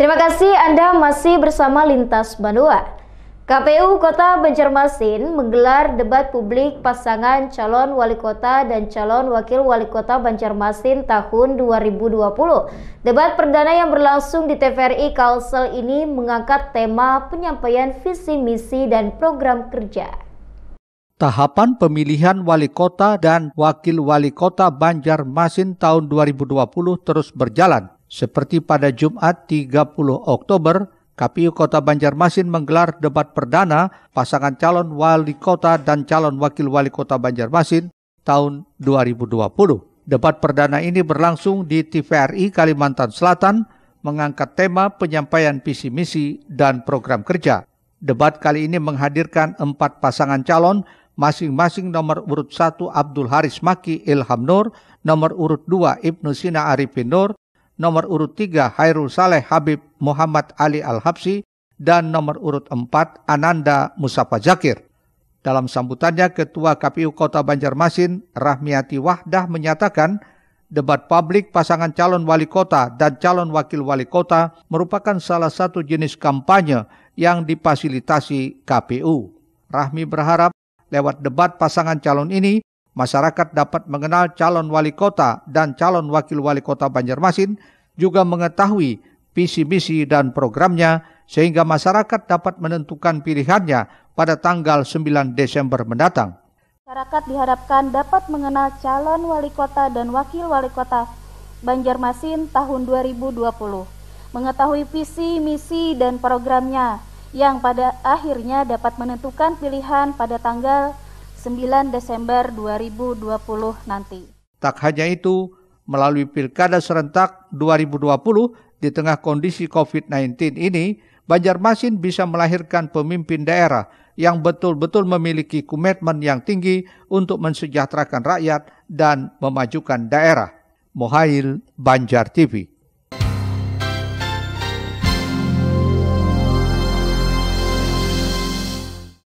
Terima kasih Anda masih bersama Lintas Banua. KPU Kota Banjarmasin menggelar debat publik pasangan calon wali kota dan calon wakil wali kota Banjarmasin tahun 2020. Debat perdana yang berlangsung di TVRI Kalsel ini mengangkat tema penyampaian visi misi dan program kerja. Tahapan pemilihan wali kota dan wakil wali kota Banjarmasin tahun 2020 terus berjalan. Seperti pada Jumat 30 Oktober, KPU Kota Banjarmasin menggelar debat perdana pasangan calon wali kota dan calon wakil wali kota Banjarmasin tahun 2020. Debat perdana ini berlangsung di TVRI Kalimantan Selatan mengangkat tema penyampaian visi misi dan program kerja. Debat kali ini menghadirkan empat pasangan calon masing-masing nomor urut 1 Abdul Haris Maki Ilham Nur, nomor urut 2 Ibnu Sina Arifin Nur, nomor urut 3 Hairul Saleh Habib Muhammad Ali Al-Habsi, dan nomor urut 4 Ananda Musafa Zakir. Dalam sambutannya, Ketua KPU Kota Banjarmasin, Rahmiati Wahdah menyatakan, debat publik pasangan calon wali kota dan calon wakil wali kota merupakan salah satu jenis kampanye yang dipasilitasi KPU. Rahmi berharap lewat debat pasangan calon ini Masyarakat dapat mengenal calon wali kota dan calon wakil wali kota Banjarmasin, juga mengetahui visi misi dan programnya sehingga masyarakat dapat menentukan pilihannya pada tanggal 9 Desember mendatang. Masyarakat diharapkan dapat mengenal calon wali kota dan wakil wali kota Banjarmasin tahun 2020, mengetahui visi, misi, dan programnya yang pada akhirnya dapat menentukan pilihan pada tanggal 9 Desember 2020 nanti. Tak hanya itu, melalui Pilkada Serentak 2020 di tengah kondisi COVID-19 ini, Banjarmasin bisa melahirkan pemimpin daerah yang betul-betul memiliki komitmen yang tinggi untuk mensejahterakan rakyat dan memajukan daerah. Mohail Banjar TV